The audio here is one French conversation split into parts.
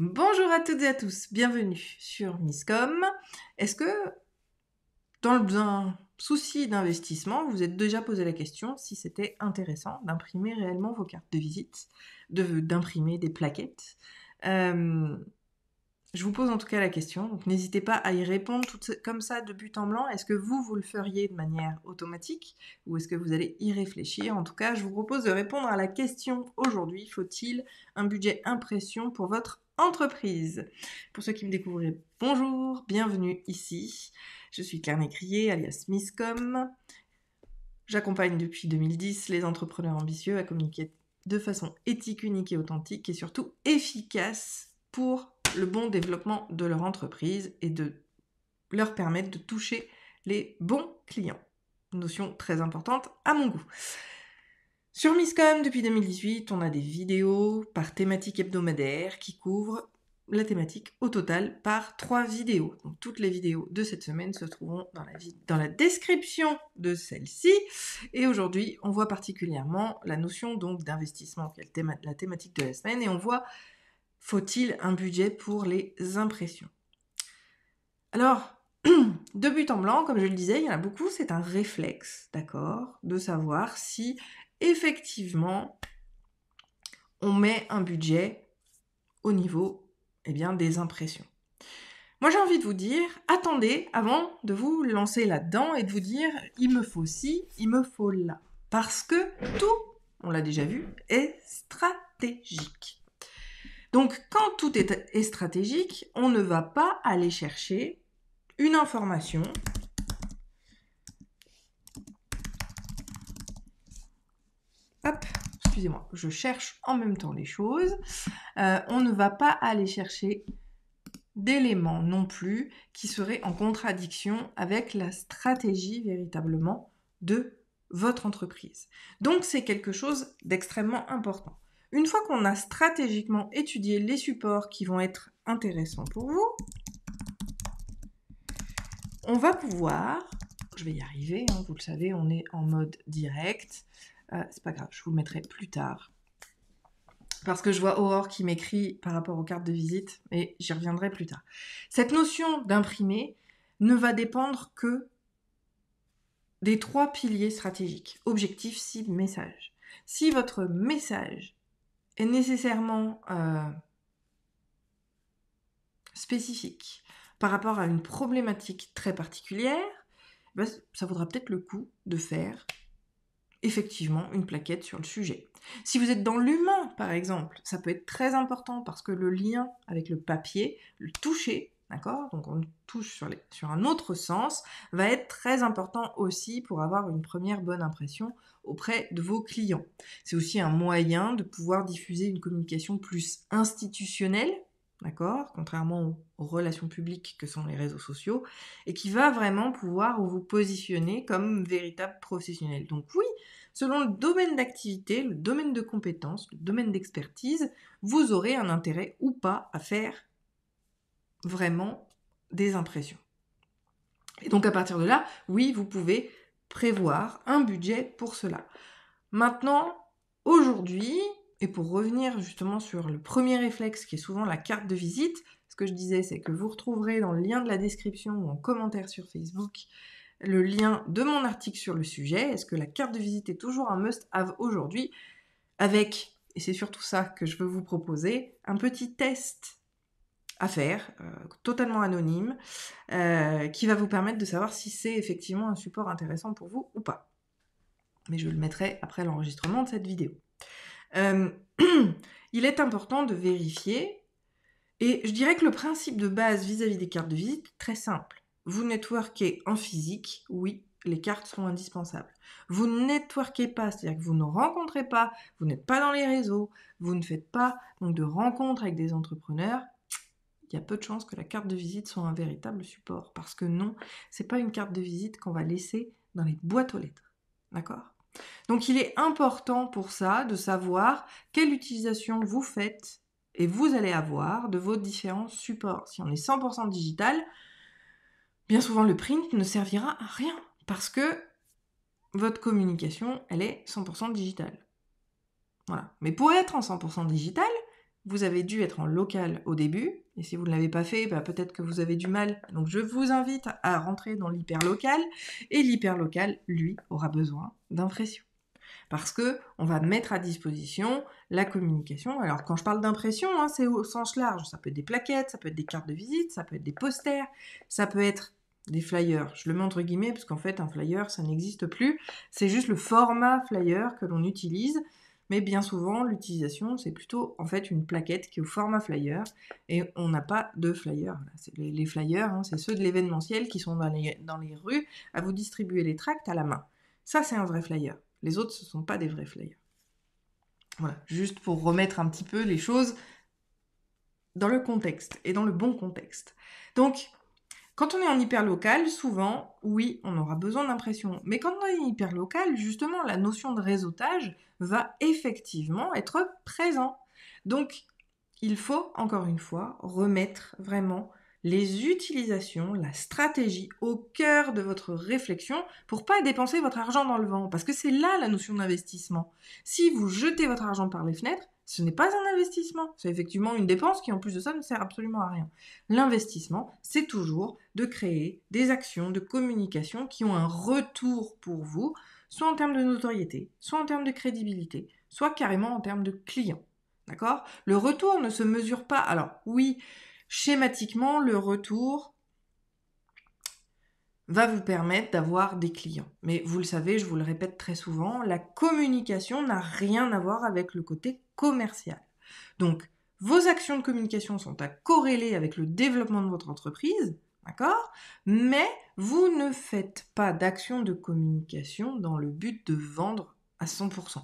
Bonjour à toutes et à tous, bienvenue sur Miscom. Est-ce que, dans un souci d'investissement, vous êtes déjà posé la question si c'était intéressant d'imprimer réellement vos cartes de visite, d'imprimer des plaquettes euh, je vous pose en tout cas la question, donc n'hésitez pas à y répondre comme ça de but en blanc. Est-ce que vous, vous le feriez de manière automatique ou est-ce que vous allez y réfléchir En tout cas, je vous propose de répondre à la question aujourd'hui, faut-il un budget impression pour votre entreprise. Pour ceux qui me découvraient, bonjour, bienvenue ici. Je suis Claire Nécrier alias Misscom. J'accompagne depuis 2010 les entrepreneurs ambitieux à communiquer de façon éthique, unique et authentique et surtout efficace pour le bon développement de leur entreprise et de leur permettre de toucher les bons clients. Notion très importante à mon goût. Sur Miscom, depuis 2018, on a des vidéos par thématique hebdomadaire qui couvrent la thématique au total par trois vidéos. toutes les vidéos de cette semaine se trouveront dans la, description de celle-ci. Et aujourd'hui, on voit particulièrement la notion d'investissement, la thématique de la semaine, et on voit faut-il un budget pour les impressions. Alors, de but en blanc, comme je le disais, il y en a beaucoup, c'est un réflexe, d'accord, de savoir si effectivement, on met un budget au niveau eh bien, des impressions. Moi j'ai envie de vous dire, attendez avant de vous lancer là-dedans et de vous dire, il me faut ci, il me faut là. Parce que tout, on l'a déjà vu, est stratégique. Donc quand tout est stratégique, on ne va pas aller chercher une information excusez-moi, je cherche en même temps les choses. Euh, on ne va pas aller chercher d'éléments non plus qui seraient en contradiction avec la stratégie véritablement de votre entreprise. Donc c'est quelque chose d'extrêmement important. Une fois qu'on a stratégiquement étudié les supports qui vont être intéressants pour vous, on va pouvoir, je vais y arriver, hein, vous le savez, on est en mode direct, ah, c'est pas grave, je vous le mettrai plus tard. Parce que je vois Aurore qui m'écrit par rapport aux cartes de visite, et j'y reviendrai plus tard. Cette notion d'imprimer ne va dépendre que des trois piliers stratégiques, objectif, cible, message. Si votre message est nécessairement euh, spécifique par rapport à une problématique très particulière, eh ben, ça vaudra peut-être le coup de faire effectivement une plaquette sur le sujet. Si vous êtes dans l'humain, par exemple, ça peut être très important parce que le lien avec le papier, le toucher, d'accord Donc on touche sur, sur un autre sens, va être très important aussi pour avoir une première bonne impression auprès de vos clients. C'est aussi un moyen de pouvoir diffuser une communication plus institutionnelle d'accord Contrairement aux relations publiques que sont les réseaux sociaux, et qui va vraiment pouvoir vous positionner comme véritable professionnel. Donc oui, selon le domaine d'activité, le domaine de compétences, le domaine d'expertise, vous aurez un intérêt ou pas à faire vraiment des impressions. Et donc à partir de là, oui, vous pouvez prévoir un budget pour cela. Maintenant, aujourd'hui, et pour revenir justement sur le premier réflexe qui est souvent la carte de visite, ce que je disais, c'est que vous retrouverez dans le lien de la description ou en commentaire sur Facebook le lien de mon article sur le sujet. Est-ce que la carte de visite est toujours un must-have aujourd'hui Avec, et c'est surtout ça que je veux vous proposer, un petit test à faire, euh, totalement anonyme, euh, qui va vous permettre de savoir si c'est effectivement un support intéressant pour vous ou pas. Mais je le mettrai après l'enregistrement de cette vidéo. Euh, il est important de vérifier. Et je dirais que le principe de base vis-à-vis des cartes de visite est très simple. Vous networkez en physique, oui, les cartes sont indispensables. Vous ne networkez pas, c'est-à-dire que vous ne rencontrez pas, vous n'êtes pas dans les réseaux, vous ne faites pas donc, de rencontres avec des entrepreneurs, il y a peu de chances que la carte de visite soit un véritable support. Parce que non, n'est pas une carte de visite qu'on va laisser dans les boîtes aux lettres. D'accord donc il est important pour ça de savoir quelle utilisation vous faites et vous allez avoir de vos différents supports. Si on est 100% digital, bien souvent le print ne servira à rien parce que votre communication, elle est 100% digitale. Voilà. Mais pour être en 100% digital, vous avez dû être en local au début, et si vous ne l'avez pas fait, bah, peut-être que vous avez du mal. Donc je vous invite à rentrer dans l'hyperlocal. Et l'hyperlocal, lui, aura besoin d'impression. Parce que on va mettre à disposition la communication. Alors quand je parle d'impression, hein, c'est au sens large. Ça peut être des plaquettes, ça peut être des cartes de visite, ça peut être des posters, ça peut être des flyers. Je le mets entre guillemets parce qu'en fait un flyer, ça n'existe plus. C'est juste le format flyer que l'on utilise mais bien souvent l'utilisation c'est plutôt en fait une plaquette qui est au format flyer et on n'a pas de flyer. Les, flyers, hein, c'est ceux de l'événementiel qui sont dans les, dans les rues à vous distribuer les tracts à la main. Ça c'est un vrai flyer. Les autres ce ne sont pas des vrais flyers. Voilà, juste pour remettre un petit peu les choses dans le contexte et dans le bon contexte. Donc quand on est en hyperlocal, souvent, oui, on aura besoin d'impression. Mais quand on est en hyperlocal, justement, la notion de réseautage va effectivement être présent. Donc, il faut, encore une fois, remettre vraiment les utilisations, la stratégie au cœur de votre réflexion pour pas dépenser votre argent dans le vent. Parce que c'est là la notion d'investissement. Si vous jetez votre argent par les fenêtres, ce n'est pas un investissement. C'est effectivement une dépense qui, en plus de ça, ne sert absolument à rien. L'investissement, c'est toujours de créer des actions de communication qui ont un retour pour vous, soit en termes de notoriété, soit en termes de crédibilité, soit carrément en termes de clients. D'accord Le retour ne se mesure pas. Alors, oui, schématiquement, le retour va vous permettre d'avoir des clients. Mais vous le savez, je vous le répète très souvent, la communication n'a rien à voir avec le côté commercial. Donc, vos actions de communication sont à corréler avec le développement de votre entreprise, d'accord Mais vous ne faites pas d'action de communication dans le but de vendre à 100%,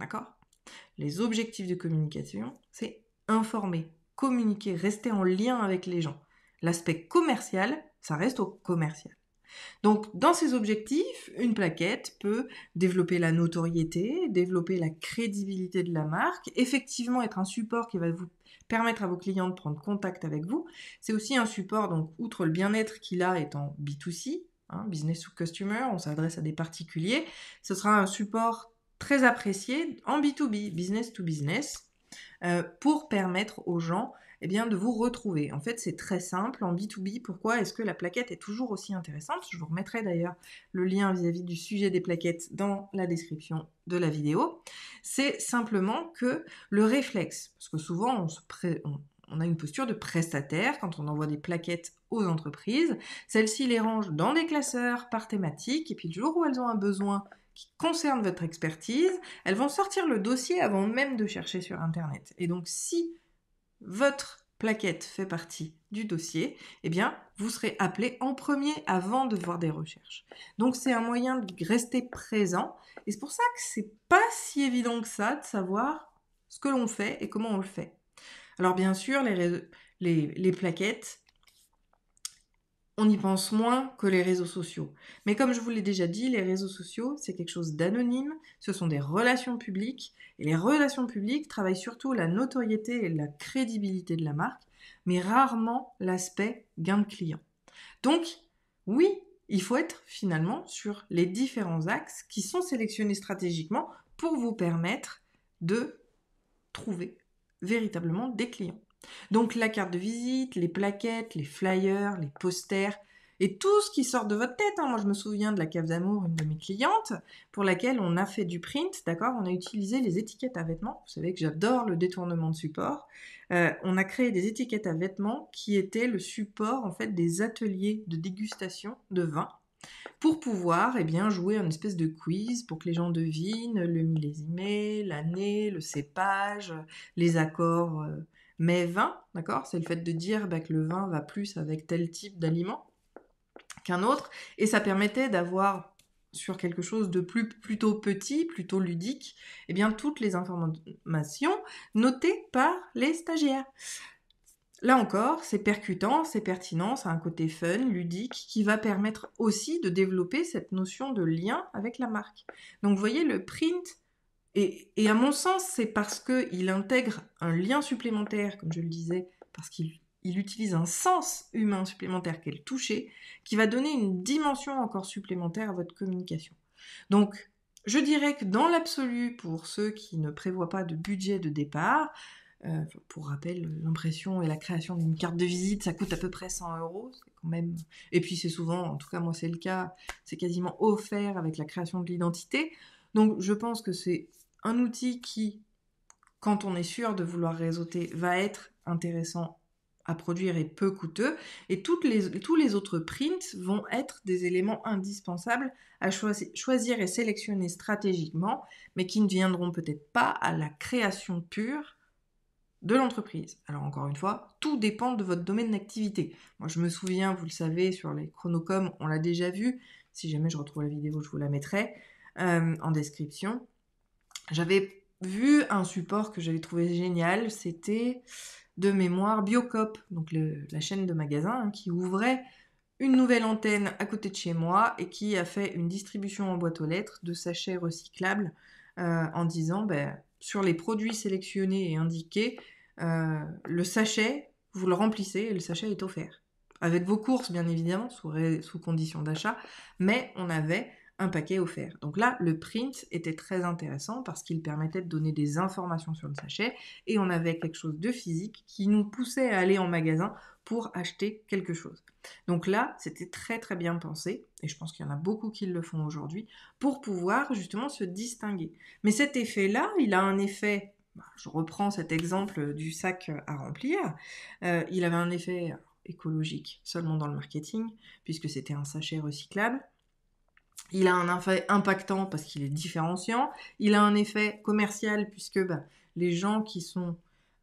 d'accord Les objectifs de communication, c'est informer, communiquer, rester en lien avec les gens. L'aspect commercial, ça reste au commercial. Donc, dans ces objectifs, une plaquette peut développer la notoriété, développer la crédibilité de la marque, effectivement être un support qui va vous permettre à vos clients de prendre contact avec vous. C'est aussi un support, donc, outre le bien-être qu'il a étant B2C, hein, business to customer, on s'adresse à des particuliers, ce sera un support très apprécié en B2B, business to business, euh, pour permettre aux gens eh bien, de vous retrouver. En fait, c'est très simple. En B2B, pourquoi est-ce que la plaquette est toujours aussi intéressante Je vous remettrai d'ailleurs le lien vis-à-vis du sujet des plaquettes dans la description de la vidéo. C'est simplement que le réflexe, parce que souvent on, on a une posture de prestataire quand on envoie des plaquettes aux entreprises. Celles-ci les rangent dans des classeurs par thématique, et puis le jour où elles ont un besoin qui concerne votre expertise, elles vont sortir le dossier avant même de chercher sur Internet. Et donc si votre plaquette fait partie du dossier, eh bien, vous serez appelé en premier avant de voir des recherches. Donc, c'est un moyen de rester présent. Et c'est pour ça que c'est pas si évident que ça de savoir ce que l'on fait et comment on le fait. Alors, bien sûr, les plaquettes, on y pense moins que les réseaux sociaux. Mais comme je vous l'ai déjà dit, les réseaux sociaux, c'est quelque chose d'anonyme, ce sont des relations publiques, et les relations publiques travaillent surtout la notoriété et la crédibilité de la marque, mais rarement l'aspect gain de client. Donc, oui, il faut être finalement sur les différents axes qui sont sélectionnés stratégiquement pour vous permettre de trouver véritablement des clients. Donc la carte de visite, les plaquettes, les flyers, les posters, et tout ce qui sort de votre tête. Hein. Moi, je me souviens de la cave d'amour, une de mes clientes, pour laquelle on a fait du print, d'accord On a utilisé les étiquettes à vêtements. Vous savez que j'adore le détournement de support. Euh, on a créé des étiquettes à vêtements qui étaient le support, en fait, des ateliers de dégustation de vin pour pouvoir et eh bien, jouer une espèce de quiz pour que les gens devinent le millésimé, l'année, le cépage, les accords euh, mais vin, d'accord, c'est le fait de dire bah, que le vin va plus avec tel type d'aliment qu'un autre, et ça permettait d'avoir sur quelque chose de plus plutôt petit, plutôt ludique, eh bien toutes les informations notées par les stagiaires. Là encore, c'est percutant, c'est pertinent, c'est un côté fun, ludique, qui va permettre aussi de développer cette notion de lien avec la marque. Donc vous voyez, le print et, à mon sens, c'est parce qu'il intègre un lien supplémentaire, comme je le disais, parce qu'il il utilise un sens humain supplémentaire qu'est le toucher, qui va donner une dimension encore supplémentaire à votre communication. Donc, je dirais que dans l'absolu, pour ceux qui ne prévoient pas de budget de départ, euh, pour rappel, l'impression et la création d'une carte de visite, ça coûte à peu près 100 euros, quand même. Et puis c'est souvent, en tout cas moi c'est le cas, c'est quasiment offert avec la création de l'identité. Donc je pense que c'est un outil qui, quand on est sûr de vouloir réseauter, va être intéressant à produire et peu coûteux. Et tous les autres prints vont être des éléments indispensables à choisir et sélectionner stratégiquement, mais qui ne viendront peut-être pas à la création pure de l'entreprise. Alors encore une fois, tout dépend de votre domaine d'activité. Moi je me souviens, vous le savez, sur les chronocom, on l'a déjà vu. Si jamais je retrouve la vidéo, je vous la mettrai euh, en description j'avais vu un support que j'avais trouvé génial, c'était de mémoire Biocop, donc la chaîne de magasins hein, qui ouvrait une nouvelle antenne à côté de chez moi et qui a fait une distribution en boîte aux lettres de sachets recyclables euh, en disant ben, sur les produits sélectionnés et indiqués, euh, le sachet, vous le remplissez et le sachet est offert. Avec vos courses, bien évidemment, sous, sous condition d'achat, mais on avait un paquet offert. Donc là, le print était très intéressant parce qu'il permettait de donner des informations sur le sachet et on avait quelque chose de physique qui nous poussait à aller en magasin pour acheter quelque chose. Donc là, c'était très très bien pensé, et je pense qu'il y en a beaucoup qui le font aujourd'hui, pour pouvoir justement se distinguer. Mais cet effet-là, il a un effet, bah, je reprends cet exemple du sac à remplir, euh, il avait un effet écologique seulement dans le marketing, puisque c'était un sachet recyclable, il a un effet impactant parce qu'il est différenciant. Il a un effet commercial puisque bah, les gens qui sont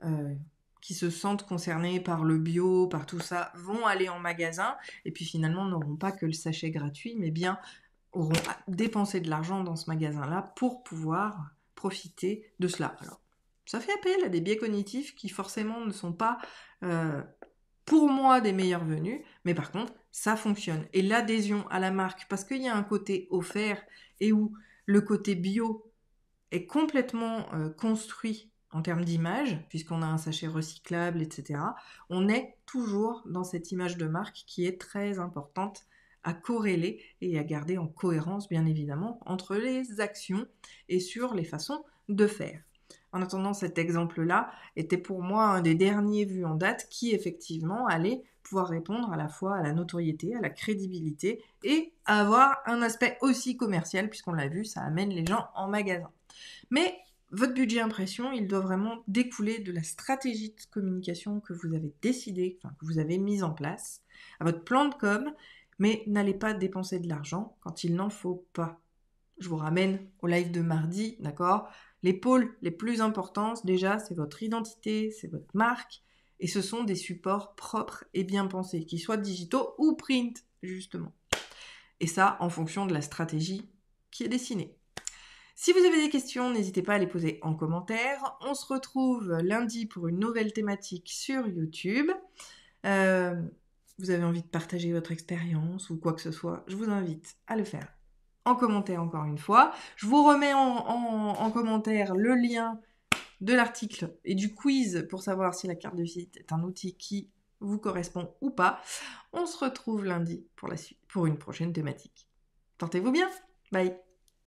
euh, qui se sentent concernés par le bio, par tout ça, vont aller en magasin et puis finalement n'auront pas que le sachet gratuit, mais bien auront dépensé de l'argent dans ce magasin-là pour pouvoir profiter de cela. Alors, ça fait appel à des biais cognitifs qui forcément ne sont pas euh, pour moi des meilleurs venus, mais par contre, ça fonctionne. Et l'adhésion à la marque, parce qu'il y a un côté offert et où le côté bio est complètement euh, construit en termes d'image, puisqu'on a un sachet recyclable, etc., on est toujours dans cette image de marque qui est très importante à corréler et à garder en cohérence, bien évidemment, entre les actions et sur les façons de faire. En attendant, cet exemple-là était pour moi un des derniers vus en date qui, effectivement, allait pouvoir répondre à la fois à la notoriété, à la crédibilité et avoir un aspect aussi commercial, puisqu'on l'a vu, ça amène les gens en magasin. Mais votre budget impression, il doit vraiment découler de la stratégie de communication que vous avez décidée, que vous avez mise en place, à votre plan de com, mais n'allez pas dépenser de l'argent quand il n'en faut pas. Je vous ramène au live de mardi, d'accord Les pôles les plus importants, déjà, c'est votre identité, c'est votre marque, et ce sont des supports propres et bien pensés, qu'ils soient digitaux ou print, justement. Et ça, en fonction de la stratégie qui est dessinée. Si vous avez des questions, n'hésitez pas à les poser en commentaire. On se retrouve lundi pour une nouvelle thématique sur YouTube. Euh, vous avez envie de partager votre expérience ou quoi que ce soit, je vous invite à le faire en commentaire encore une fois. Je vous remets en commentaire le lien de l'article et du quiz pour savoir si la carte de visite est un outil qui vous correspond ou pas. On se retrouve lundi pour, la suite, pour une prochaine thématique. Tentez-vous bien. Bye.